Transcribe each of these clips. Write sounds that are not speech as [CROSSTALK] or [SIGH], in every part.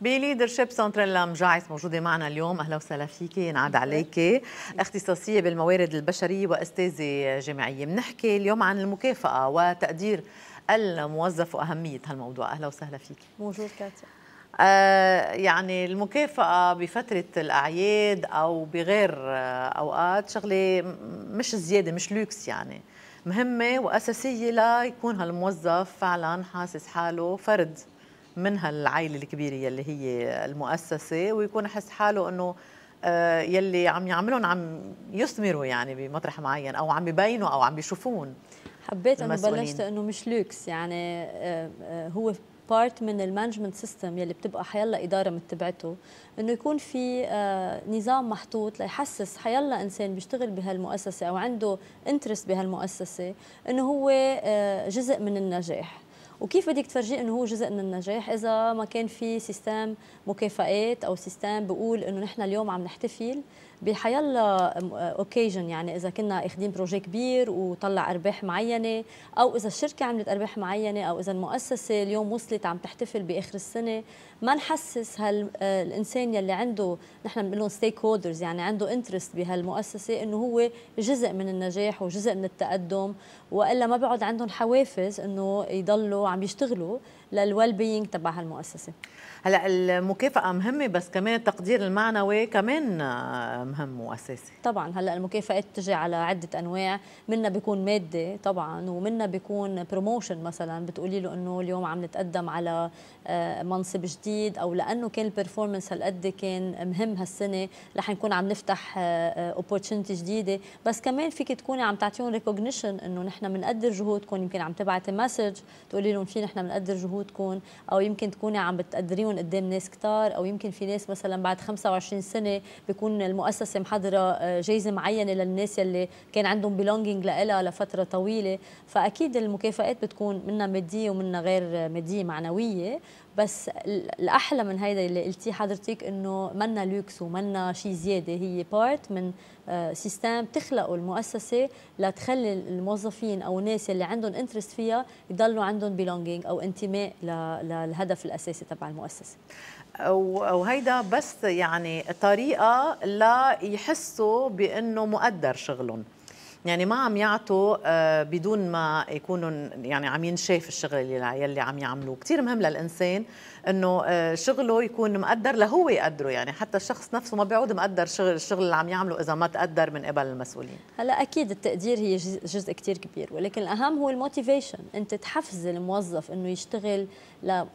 بليدرشيب سنترال مجاعس موجوده معنا اليوم اهلا وسهلا فيك ينعاد عليك اختصاصيه بالموارد البشريه واستاذه جامعيه بنحكي اليوم عن المكافاه وتقدير الموظف واهميه هالموضوع اهلا وسهلا فيك موجود كاتب آه يعني المكافأة بفترة الأعياد أو بغير آه، أوقات شغلة مش زيادة مش لوكس يعني مهمه واساسيه ليكون هالموظف فعلا حاسس حاله فرد من هالعائله الكبيره يلي هي المؤسسه ويكون حس حاله انه آه، يلي عم يعملون عم يثمروا يعني بمطرح معين او عم ببينوا او عم بيشوفون حبيت انه بلشت انه مش لوكس يعني آه، آه، هو بارت من المانجمنت سيستم يلي بتبقى حيلا اداره متبعته انه يكون في آه، نظام محطوط ليحسس حيلا انسان بيشتغل بهالمؤسسه او عنده انترست بهالمؤسسه انه هو آه، جزء من النجاح وكيف بدك تفرجيه انه هو جزء من النجاح اذا ما كان في سيستم مكافئات او سيستم بقول انه نحن اليوم عم نحتفل بحيال اوكيجن يعني اذا كنا اخذين بروجي كبير وطلع ارباح معينه او اذا الشركه عملت ارباح معينه او اذا المؤسسه اليوم وصلت عم تحتفل باخر السنه ما نحسس هالانسان يلي عنده نحن بنقول لهم ستيك هولدرز يعني عنده انترست بهالمؤسسه انه هو جزء من النجاح وجزء من التقدم والا ما بيقعد عندهم حوافز انه يضلوا عم يشتغلوا للويل بينج تبع هالمؤسسه هلا المكافاه مهمه بس كمان التقدير المعنوي كمان آه، مهم واساسي طبعا هلا المكافاه تجي على عده انواع منها بيكون مادي طبعا ومنها بيكون بروموشن مثلا بتقولي له انه اليوم عم نتقدم على آه، منصب جديد او لانه كان البرفورمنس هالقد كان مهم هالسنه رح نكون عم نفتح اوبورتونيتي آه، جديده بس كمان فيك تكوني عم تعطيهم ريكوجنيشن انه نحن بنقدر جهودكم يمكن عم تبعتي مسج تقولي لهم في نحن بنقدر جهود وجودكم او يمكن تكوني عم بتقدريهم قدام ناس كتار او يمكن في ناس مثلا بعد 25 سنه بيكون المؤسسه محضره آه، جائزه معينه للناس يلي كان عندهم بيلونجينج لها لفتره طويله فاكيد المكافئات بتكون منها ماديه ومنها غير ماديه معنويه بس الاحلى من هيدا اللي قلتيه حضرتك انه منا لوكس ومنا شيء زياده هي بارت من سيستم آه، تخلقه المؤسسه لتخلي الموظفين او الناس اللي عندهم انترست فيها يضلوا عندهم بيلونجينج او انتماء للهدف الاساسي تبع المؤسسه وهيدا بس يعني طريقه ليحسوا بانه مقدر شغلهم يعني ما عم يعطوا آه، بدون ما يكونوا يعني عم ينشاف الشغل اللي, اللي عم يعملوه كثير مهم للإنسان أنه آه، شغله يكون مقدر لهو يقدره يعني حتى الشخص نفسه ما بيعود مقدر شغل الشغل اللي عم يعمله إذا ما تقدر من قبل المسؤولين هلا أكيد التقدير هي جزء كثير كبير ولكن الأهم هو الموتيفيشن أنت تحفز الموظف أنه يشتغل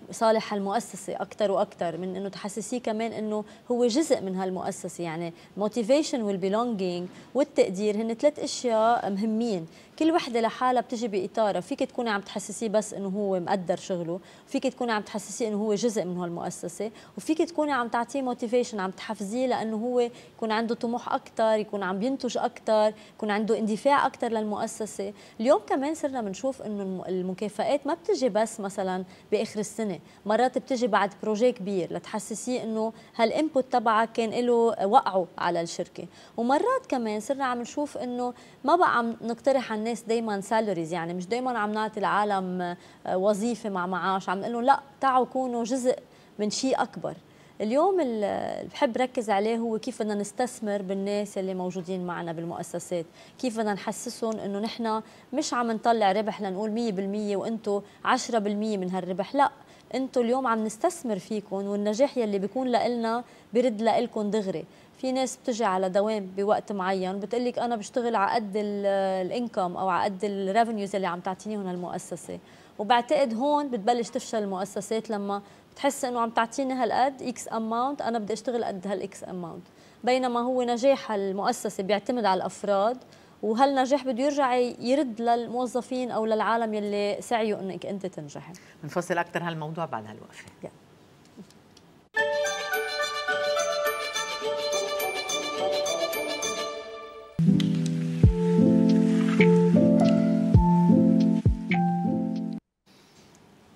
لصالح المؤسسة أكثر وأكثر من أنه تحسسيه كمان أنه هو جزء من هالمؤسسة يعني الموتيفيشن والبيلونجينج والتقدير هن ثلاث أشياء مهمين كل وحدة لحالها بتجي بإطارها فيك تكوني عم تحسسيه بس إنه هو مقدر شغله فيك تكوني عم تحسسيه إنه هو جزء من هالمؤسسة وفيك تكوني عم تعطيه موتيفيشن عم تحفزيه لأنه هو يكون عنده طموح أكثر يكون عم ينتج أكثر يكون عنده اندفاع أكثر للمؤسسة اليوم كمان صرنا بنشوف إنه المكافئات ما بتجي بس مثلا بآخر السنة مرات بتجي بعد بروجي كبير لتحسسيه إنه هالإنبوت تبعك كان له وقعه على الشركة ومرات كمان صرنا عم نشوف إنه ما بقى عم نقترح على الناس دائما سالاريز يعني مش دائما عم نعطي العالم آه، وظيفه مع معاش عم نقول لهم لا تعوا كونوا جزء من شيء اكبر اليوم اللي بحب ركز عليه هو كيف بدنا نستثمر بالناس اللي موجودين معنا بالمؤسسات كيف بدنا نحسسهم انه نحن مش عم نطلع ربح لنقول 100% وانتم 10% من هالربح لا انتم اليوم عم نستثمر فيكم والنجاح يلي بيكون لنا برد لكم دغري في ناس بتجي على دوام بوقت معين بتقلك انا بشتغل على قد الانكم او على قد الريفنيوز اللي عم تعطينيهم المؤسسه وبعتقد هون بتبلش تفشل المؤسسات لما بتحس انه عم تعطيني هالقد اكس اماونت انا بدي اشتغل قد هالاكس اماونت بينما هو نجاح المؤسسه بيعتمد على الافراد وهالنجاح بده يرجع يرد للموظفين او للعالم يلي سعيوا انك انت تنجحي بنفصل اكثر هالموضوع بعد هالوقفه yeah.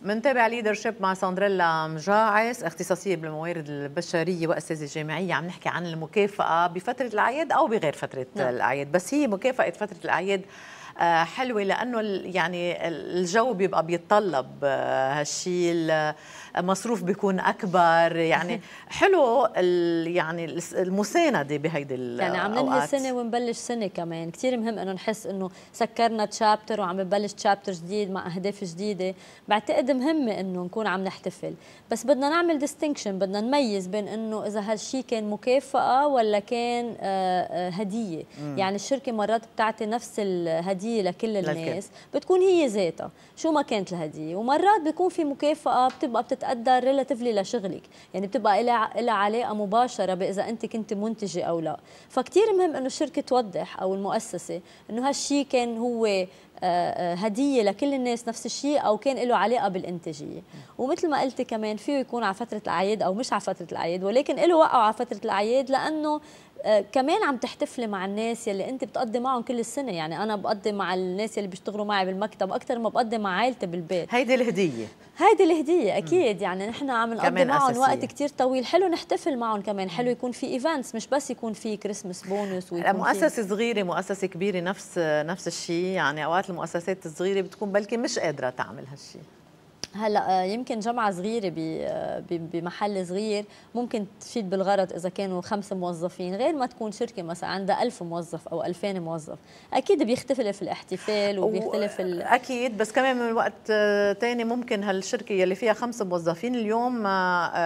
منتابع ليدرشيب مع ساندريلا مجاعس اختصاصيه بالموارد البشريه واستاذه جامعيه عم نحكي عن المكافاه بفتره الاعياد او بغير فتره نعم. الاعياد بس هي مكافاه فتره الاعياد آه، حلوه لانه يعني الجو بيبقى بيتطلب آه، هالشيء المصروف بيكون اكبر يعني [LAUGHS] حلو يعني المسانده بهيدي الاوقات يعني عم ننهي سنه ونبلش سنه كمان كثير مهم انه نحس انه سكرنا تشابتر وعم نبلش تشابتر جديد مع اهداف جديده بعتقد مهمه انه نكون عم نحتفل بس بدنا نعمل ديستنكشن بدنا نميز بين انه اذا هالشيء كان مكافاه ولا كان آه، هديه يعني الشركه مرات بتعطي نفس الهديه هديه لكل الناس بتكون هي ذاتها شو ما كانت الهديه ومرات بيكون في مكافاه بتبقى بتتقدر ريلاتيفلي لشغلك يعني بتبقى لها علاقه مباشره باذا انت كنت منتجه او لا فكتير مهم انه الشركه توضح او المؤسسه انه هالشيء كان هو آه، آه، هدية لكل الناس نفس الشيء أو كان له علاقة بالإنتاجية ومثل ما قلتي كمان فيه يكون على فترة الأعياد أو مش على فترة الأعياد ولكن له وقعه على فترة الأعياد لأنه آه، كمان عم تحتفلي مع الناس يلي انت بتقضي معهم كل السنه يعني انا بقضي مع الناس يلي بيشتغلوا معي بالمكتب اكثر ما بقضي مع عائلتي بالبيت هيدي الهديه هيدي الهديه اكيد يعني نحن عم نقضي معهم أساسية. وقت كثير طويل حلو نحتفل معهم كمان حلو يكون في ايفنتس مش بس يكون في كريسماس بونس ويكون مؤسسه صغيره مؤسسه كبيره نفس نفس الشيء يعني اوقات المؤسسات الصغيره بتكون بلكي مش قادره تعمل هالشيء هلا آه، يمكن جمعه صغيره آه، بمحل صغير ممكن تفيد بالغرض اذا كانوا خمس موظفين غير ما تكون شركه مثلا عندها ألف موظف او 2000 موظف اكيد بيختلف الاحتفال وبيختلف ال... اكيد بس كمان من وقت آه، تاني ممكن هالشركه يلي فيها خمس موظفين اليوم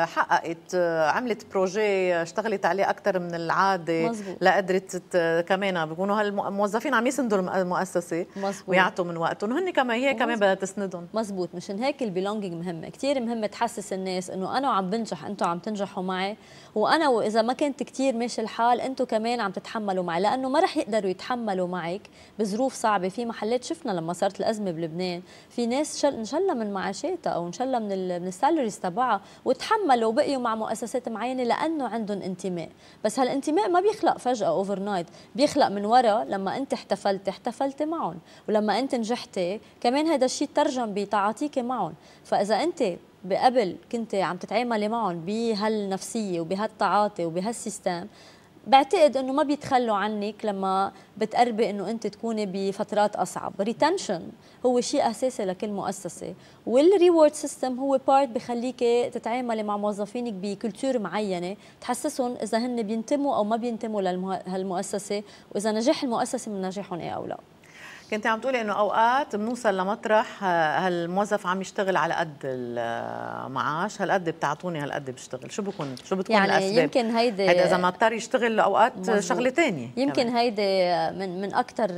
حققت عملت بروجي اشتغلت عليه اكثر من العاده مزبوط. لقدرت كمان بيكونوا هالموظفين عم يسندوا المؤسسه مزبوط. ويعطوا من وقتهم وهن كمان هي كمان بدها تسندهم مزبوط مشان هيك البيلونجينج مهمه كثير مهمه تحسس الناس انه انا عم بنجح انتم عم تنجحوا معي وانا واذا ما كنت كثير ماشي الحال انتم كمان عم تتحملوا معي لانه ما رح يقدروا يتحملوا معك بظروف صعبه في محلات شفنا لما صارت الازمه بلبنان في ناس شل الله من معاشاتها او انشلها من ال... من السالريز تبعها وتحملوا وبقيوا مع مؤسسات معينه لانه عندهم انتماء بس هالانتماء ما بيخلق فجاه اوفر نايت بيخلق من ورا لما انت احتفلتي احتفلتي معهم ولما انت نجحتي كمان هذا الشيء ترجم بتعاطيك معهم فاذا انت قبل كنت عم تتعاملي معهم بهالنفسيه وبهالتعاطي وبهالسيستم بعتقد انه ما بيتخلوا عنك لما بتقربي انه انت تكوني بفترات اصعب ريتنشن هو شيء اساسي لكل مؤسسه والريورد سيستم هو بارت بخليك تتعاملي مع موظفينك بكلتور معينه تحسسهم اذا هن بينتموا او ما بينتموا لهالمؤسسه واذا نجاح المؤسسه من نجاحهم ايه او لا كنت عم تقولي انه اوقات بنوصل لمطرح هالموظف عم يشتغل على قد المعاش هالقد بتعطوني هالقد بشتغل شو بكون شو بتكون يعني الاسباب يمكن هيدي هيدا اذا ما اضطر يشتغل اوقات شغله ثانيه يمكن كمان. هيدي من من اكثر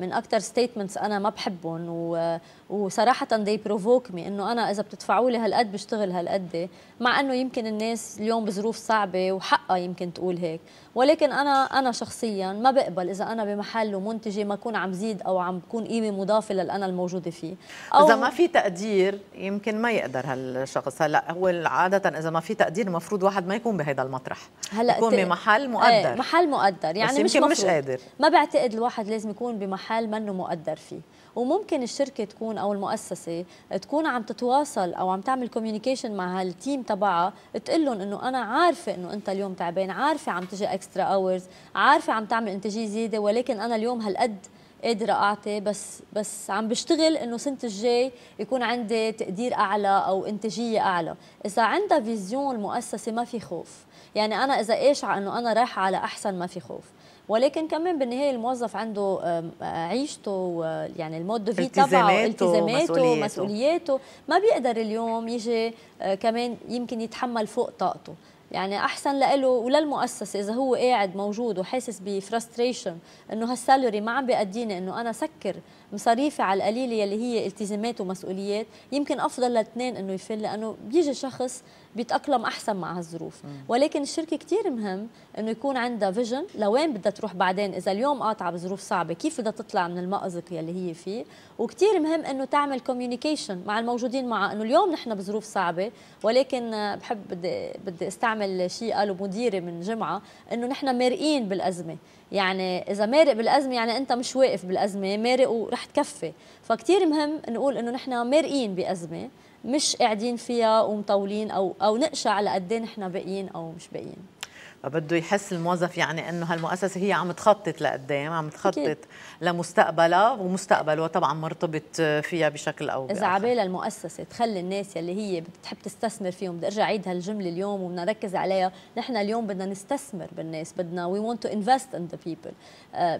من اكثر ستيتمنتس انا ما بحبهم و وصراحه دي بروفوك مي انه انا اذا بتدفعوا لي هالقد بشتغل هالقد مع انه يمكن الناس اليوم بظروف صعبه وحقها يمكن تقول هيك ولكن انا انا شخصيا ما بقبل اذا انا بمحل ومنتجه ما اكون عم زيد او وعم بكون قيمه مضافه للأنا الموجوده فيه أو اذا ما في تقدير يمكن ما يقدر هالشخص هلا هو عاده اذا ما في تقدير المفروض واحد ما يكون بهذا المطرح هلا يكون ت... بمحل إيه، مقدر ايه محل مقدر يعني مش مش قادر ما بعتقد الواحد لازم يكون بمحل منه مقدر فيه وممكن الشركه تكون او المؤسسه تكون عم تتواصل او عم تعمل كوميونيكيشن مع هالتيم تبعها تقول لهم انه انا عارفه انه انت اليوم تعبان عارفه عم تجي اكسترا اورز عارفه عم تعمل انتاجيه زياده ولكن انا اليوم هالقد قادره اعطي بس بس عم بشتغل انه سنه الجاي يكون عندي تقدير اعلى او انتاجيه اعلى اذا عندها فيزيون المؤسسه ما في خوف يعني انا اذا قاشعه انه انا رايحه على احسن ما في خوف ولكن كمان بالنهايه الموظف عنده عيشته يعني المود دو في تبعه التزاماته مسؤولياته ما بيقدر اليوم يجي آه، كمان يمكن يتحمل فوق طاقته يعني احسن لإله وللمؤسسه اذا هو قاعد موجود وحاسس بفرستريشن انه هالسالري ما عم بيأديني انه انا سكر مصاريفي على القليله يلي هي التزامات ومسؤوليات يمكن افضل لاثنين انه يفل لانه بيجي شخص بيتاقلم احسن مع هالظروف ولكن الشركه كثير مهم انه يكون عندها فيجن لوين بدها تروح بعدين اذا اليوم قاطعه بظروف صعبه كيف بدها تطلع من المأزق يلي هي فيه وكثير مهم انه تعمل كوميونيكيشن مع الموجودين معها انه اليوم نحن بظروف صعبه ولكن بحب بدي بدي استعمل شيء قاله مديري من جمعه انه نحن مارقين بالازمه يعني اذا مارق بالازمه يعني انت مش واقف بالازمه مارق رح تكفي فكتير مهم نقول انه نحن مرئين بازمه مش قاعدين فيها ومطولين او او نقشع لقد إيه نحن باقيين او مش باقيين فبده يحس الموظف يعني انه هالمؤسسه هي عم تخطط لقدام عم تخطط لمستقبلها ومستقبله طبعا مرتبط فيها بشكل او باخر اذا عبالها المؤسسه تخلي الناس يلي هي بتحب تستثمر فيهم بدي ارجع عيد هالجمله اليوم وبدنا نركز عليها نحن اليوم بدنا نستثمر بالناس بدنا وي ونت تو انفست ان ذا بيبل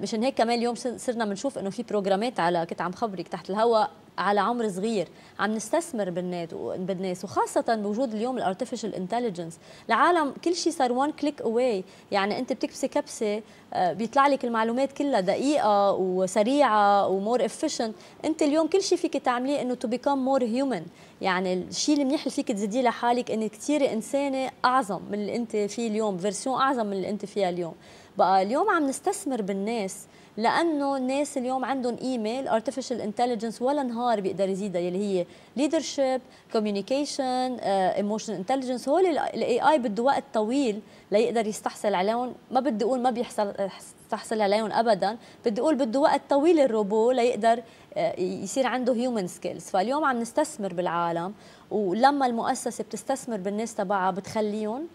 مشان هيك كمان اليوم صرنا بنشوف انه في بروجرامات على كنت عم خبرك تحت الهواء على عمر صغير عم نستثمر بالناس بالناس وخاصه بوجود اليوم الارتفيشال انتليجنس العالم كل شيء صار وان كليك اواي يعني انت بتكبسي كبسه آه، بيطلع لك المعلومات كلها دقيقه وسريعه ومور افيشنت انت اليوم كل شيء فيك تعمليه انه تو بيكم مور هيومن يعني الشيء اللي منيح اللي فيك تزيديه لحالك انك تصيري انسانه اعظم من اللي انت فيه اليوم فيرسيون اعظم من اللي انت فيها اليوم بقى اليوم عم نستثمر بالناس لانه الناس اليوم عندهم ايميل ارتفيشال انتليجنس ولا نهار بيقدر يزيدها يلي هي ليدرشيب كوميونيكيشن ايموشن انتليجنس هول الاي اي بده وقت طويل ليقدر يستحصل عليهم ما بدي اقول ما بيحصل آه، تحصل عليهم ابدا بدي اقول بده وقت طويل الروبو ليقدر آه، يصير عنده هيومن سكيلز فاليوم عم نستثمر بالعالم ولما المؤسسه بتستثمر بالناس تبعها بتخليهم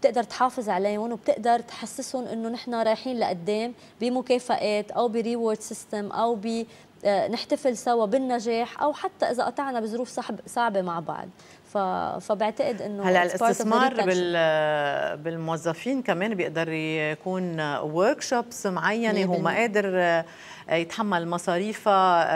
بتقدر تحافظ عليهم وبتقدر تحسسهم انه نحن رايحين لقدام بمكافئات او بريورد سيستم او ب آه، نحتفل سوا بالنجاح او حتى اذا قطعنا بظروف صعبه مع بعض فبعتقد انه هلا الاستثمار بال بالموظفين كمان بيقدر يكون ورك شوبس معينه هو ما قادر آه، يتحمل مصاريفها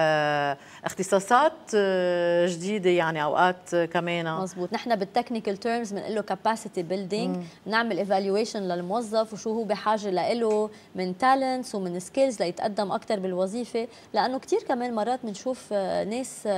آه، اختصاصات آه، جديده يعني اوقات كمان مزبوط نحن بالتكنيكال تيرمز بنقول له كاباسيتي بيلدينج بنعمل ايفالويشن للموظف وشو هو بحاجه له من تالنتس ومن سكيلز ليتقدم اكثر بالوظيفه لانه كثير كمان مرات بنشوف ناس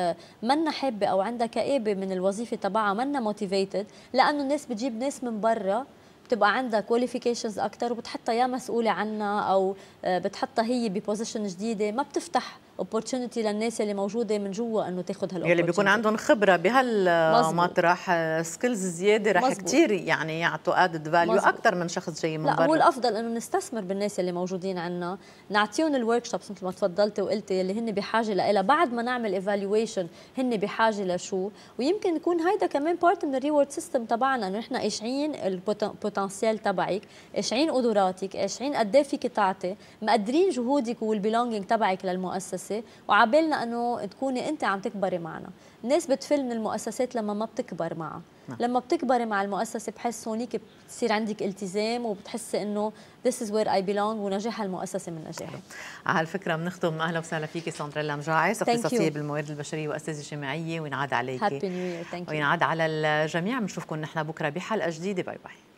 منا حابه او عندها كابه من الوظيفه تبعها منا موتيفيتد لانه الناس بتجيب ناس من برا بتبقى عندها كواليفيكيشنز اكثر وبتحطها يا مسؤوله عنها او آه، بتحطها هي ببوزيشن جديده ما بتفتح اوبورتونيتي للناس اللي موجوده من جوا انه تاخذ هالاوبورتونيتي يلي بيكون عندهم خبره بهالمطرح سكيلز آه، زياده رح كثير يعني يعطوا ادد فاليو اكثر من شخص جاي من برا لا هو الافضل انه نستثمر بالناس اللي موجودين عندنا نعطيهم الورك شوبس مثل ما تفضلتي وقلتي اللي هن بحاجه لها بعد ما نعمل ايفالويشن هن بحاجه لشو ويمكن يكون هيدا كمان بارت من الريورد سيستم تبعنا انه نحن قاشعين البوتنسيال تبعك قاشعين قدراتك قاشعين قد ايه فيك تعطي مقدرين جهودك والبيلونجينج تبعك للمؤسسه المؤسسه وعبالنا انه تكوني انت عم تكبري معنا الناس بتفل من المؤسسات لما ما بتكبر معها نعم. لما بتكبري مع المؤسسه بحس هونيك بتصير عندك التزام وبتحسي انه this از وير اي بيلونج ونجاح المؤسسه من نجاحي على هالفكره بنختم اهلا وسهلا فيكي مجاعي مجاعس اختصاصيه بالموارد البشريه واستاذه جامعيه وينعاد عليكي هابي نيو يير وينعاد على الجميع بنشوفكم نحن بكره بحلقه جديده باي باي